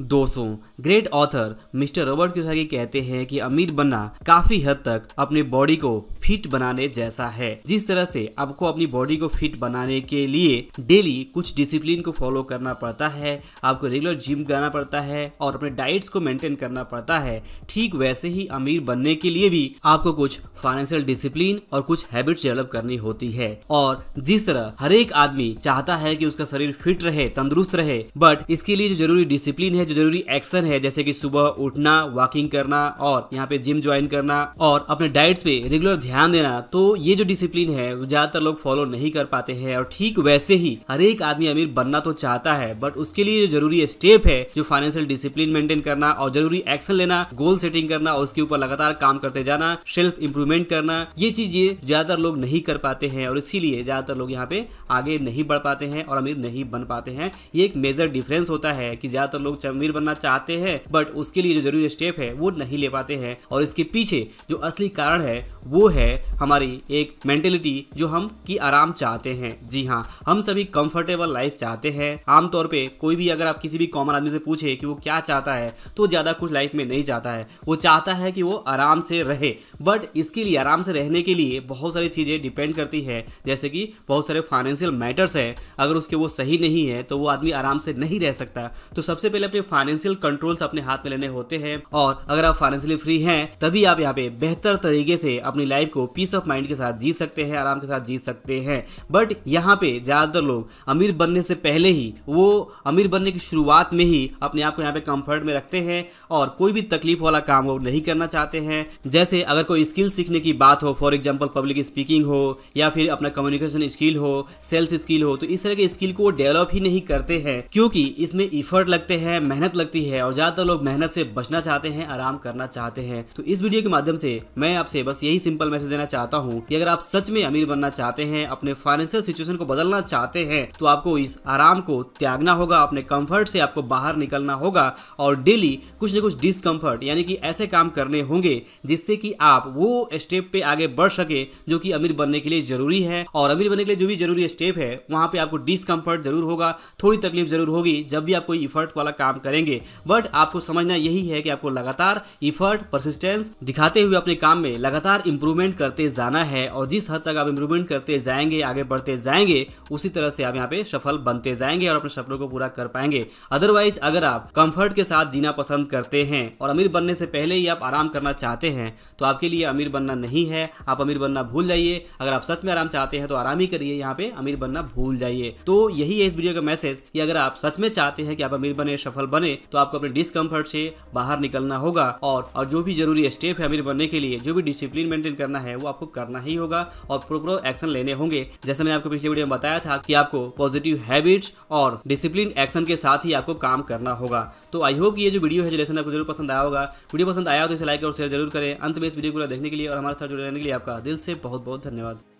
दोस्तों great author mister Robert Kiyosaki कहते हैं कि अमीर बनना काफी हद तक अपने बॉडी को फिट बनाने जैसा है जिस तरह से आपको अपनी बॉडी को फिट बनाने के लिए डेली कुछ डिसिप्लिन को फॉलो करना पड़ता है आपको रेगुलर जिम करना पड़ता है और अपने डाइट्स को मेंटेन करना पड़ता है ठीक वैसे ही अमीर बनने के लिए भी आपको कुछ फाइनेंशियल डिसिप्लिन और कुछ हैबिट्स डेवलप करनी होती है और जिस तरह हरेक आदमी चाहता है कि उसका शरीर फिट रहे तंदुरुस्त रहे बट इसके लिए जो जरूरी डिसिप्लिन है है जो जरूरी एक्शन है जैसे कि सुबह उठना वॉकिंग करना और यहाँ पे जिम ज्वाइन करना और अपने डाइट्स पे रेगुलर ध्यान देना तो ये जो डिसिप्लिन है वो ज्यादातर लोग फॉलो नहीं कर पाते हैं और ठीक वैसे ही हर एक आदमी अमीर बनना तो चाहता है बट उसके लिए जो जरूरी स्टेप है जो फाइनेंशियल डिसिप्लिन मेंटेन करना और जरूरी एक्शन लेना गोल सेटिंग करना और उसके ऊपर लगातार काम करते जाना सेल्फ इंप्रूवमेंट करना ये चीजें ज्यादातर लोग नहीं कर पाते हैं और इसीलिए ज्यादातर लोग यहाँ पे आगे नहीं बढ़ पाते हैं और अमीर नहीं बन पाते हैं ये एक मेजर डिफरेंस होता है कि ज्यादातर लोग अमीर बनना चाहते हैं बट उसके लिए जो जरूरी स्टेप है वो नहीं ले पाते हैं और इसके पीछे जो असली कारण है वो है हमारी एक मेंटेलिटी जो हम की आराम चाहते हैं जी हाँ हम सभी कंफर्टेबल लाइफ चाहते हैं आमतौर पे कोई भी अगर आप किसी भी कॉमन आदमी से पूछे कि वो क्या चाहता है तो ज़्यादा कुछ लाइफ में नहीं चाहता है वो चाहता है कि वो आराम से रहे बट इसके लिए आराम से रहने के लिए बहुत सारी चीज़ें डिपेंड करती है जैसे कि बहुत सारे फाइनेंशियल मैटर्स है अगर उसके वो सही नहीं है तो वो आदमी आराम से नहीं रह सकता तो सबसे पहले अपने फाइनेंशियल कंट्रोल्स अपने हाथ में लेने होते हैं और अगर आप फाइनेंशियली फ्री हैं तभी आप यहाँ पे बेहतर तरीके से अपनी लाइफ को पीस ऑफ माइंड के साथ जी सकते हैं आराम के साथ जी सकते हैं बट यहाँ पे ज़्यादातर लोग अमीर बनने से पहले ही वो अमीर बनने की शुरुआत में ही अपने आप को यहाँ पे कंफर्ट में रखते हैं और कोई भी तकलीफ वाला काम वो नहीं करना चाहते हैं जैसे अगर कोई स्किल सीखने की बात हो फॉर एग्जाम्पल पब्लिक स्पीकिंग हो या फिर अपना कम्युनिकेशन स्किल हो सेल्स स्किल हो तो इस तरह के स्किल को वो डेवलप ही नहीं करते हैं क्योंकि इसमें इफर्ट लगते हैं मेहनत लगती है और ज़्यादातर लोग मेहनत से बचना चाहते हैं आराम करना चाहते हैं तो इस वीडियो के माध्यम से मैं आपसे बस यही सिंपल मैसेज देना चाहता हूँ कि अगर आप सच में अमीर बनना चाहते हैं अपने फाइनेंशियल सिचुएशन को बदलना चाहते हैं तो आपको इस आराम को त्यागना होगा अपने कम्फर्ट से आपको बाहर निकलना होगा और डेली कुछ न कुछ डिसकम्फर्ट यानी कि ऐसे काम करने होंगे जिससे कि आप वो स्टेप पे आगे बढ़ सके जो कि अमीर बनने के लिए जरूरी है और अमीर बनने के लिए जो भी जरूरी स्टेप है वहाँ पे आपको डिसकंफर्ट जरूर होगा थोड़ी तकलीफ जरूर होगी जब भी आप कोई इफर्ट वाला काम करेंगे बट आपको समझना यही है कि आपको लगातार इफर्ट परसिस्टेंस दिखाते हुए अपने काम में लगातार इंप्रूवमेंट करते जाना है और जिस हद तक आप इंप्रूवमेंट करते जाएंगे आगे बढ़ते जाएंगे उसी तरह से आप यहाँ पे सफल बनते जाएंगे और अपने सपनों को पूरा कर पाएंगे अदरवाइज अगर आप कंफर्ट के साथ जीना पसंद करते हैं और अमीर बनने से पहले ही आप आराम करना चाहते हैं तो आपके लिए अमीर बनना नहीं है आप अमीर बनना भूल जाइए अगर आप सच में आराम चाहते हैं तो आराम ही करिए यहाँ पे अमीर बनना भूल जाइए तो यही है इस वीडियो का मैसेज कि अगर आप सच में चाहते हैं कि आप अमीर बने सफल बने तो आपको अपने डिसकम्फर्ट से बाहर निकलना होगा और और जो भी जरूरी स्टेप है अमीर बनने के लिए जो भी डिसिप्लिन मेंटेन करना है वो आपको करना ही होगा और प्रोपर एक्शन लेने होंगे जैसे मैंने आपको पिछले वीडियो में बताया था कि आपको पॉजिटिव हैबिट्स और डिसिप्लिन एक्शन के साथ ही आपको काम करना होगा तो आई होप ये जो वीडियो है जो लेसन आपको जरूर पसंद आया होगा वीडियो पसंद आया हो तो इसे लाइक और शेयर जरूर करें अंत में इस वीडियो को देखने के लिए और हमारे साथ जुड़े रहने के लिए आपका दिल से बहुत बहुत धन्यवाद